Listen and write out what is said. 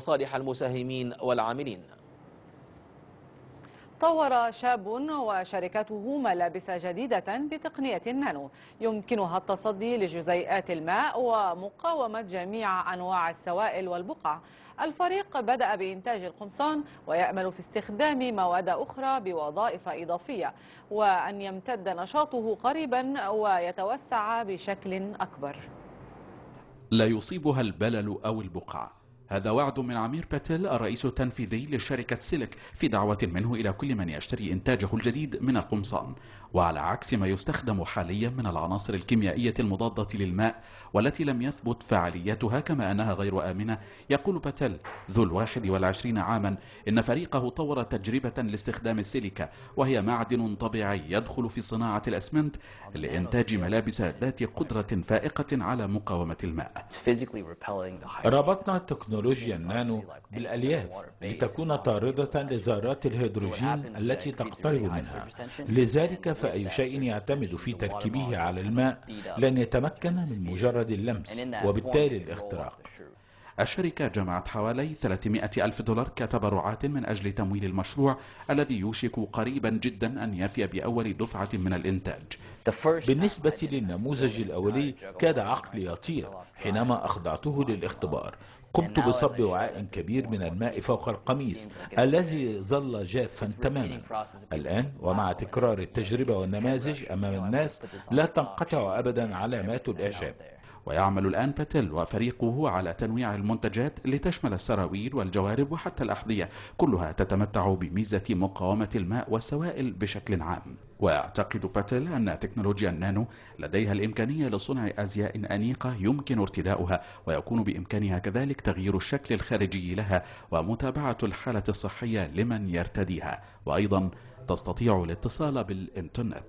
مصالح المساهمين والعاملين طور شاب وشركته ملابس جديدة بتقنية النانو يمكنها التصدي لجزيئات الماء ومقاومة جميع أنواع السوائل والبقع الفريق بدأ بإنتاج القمصان ويأمل في استخدام مواد أخرى بوظائف إضافية وأن يمتد نشاطه قريبا ويتوسع بشكل أكبر لا يصيبها البلل أو البقع هذا وعد من عمير باتيل الرئيس التنفيذي لشركة سيلك في دعوة منه إلى كل من يشتري إنتاجه الجديد من القمصان وعلى عكس ما يستخدم حاليا من العناصر الكيميائية المضادة للماء والتي لم يثبت فعاليتها كما أنها غير آمنة يقول باتيل ذو الواحد والعشرين عاما إن فريقه طور تجربة لاستخدام السيليكا وهي معدن طبيعي يدخل في صناعة الأسمنت لإنتاج ملابس ذات قدرة فائقة على مقاومة الماء ربطنا التكنولوجيا تكنولوجيا النانو بالألياف لتكون طاردة لذرات الهيدروجين التي تقترب منها لذلك فأي شيء يعتمد في تركيبه على الماء لن يتمكن من مجرد اللمس وبالتالي الاختراق الشركة جمعت حوالي 300 ألف دولار كتبرعات من أجل تمويل المشروع الذي يوشك قريبا جدا أن يفي بأول دفعة من الإنتاج بالنسبة للنموذج الأولي كاد عقلي يطير حينما أخضعته للاختبار قمت بصب وعاء كبير من الماء فوق القميص الذي ظل جافا تماما الآن ومع تكرار التجربة والنماذج أمام الناس لا تنقطع أبدا علامات الإعجاب ويعمل الآن باتيل وفريقه على تنويع المنتجات لتشمل السراويل والجوارب وحتى الأحذية كلها تتمتع بميزة مقاومة الماء والسوائل بشكل عام ويعتقد باتيل أن تكنولوجيا النانو لديها الإمكانية لصنع أزياء أنيقة يمكن ارتداؤها ويكون بإمكانها كذلك تغيير الشكل الخارجي لها ومتابعة الحالة الصحية لمن يرتديها وأيضا تستطيع الاتصال بالإنترنت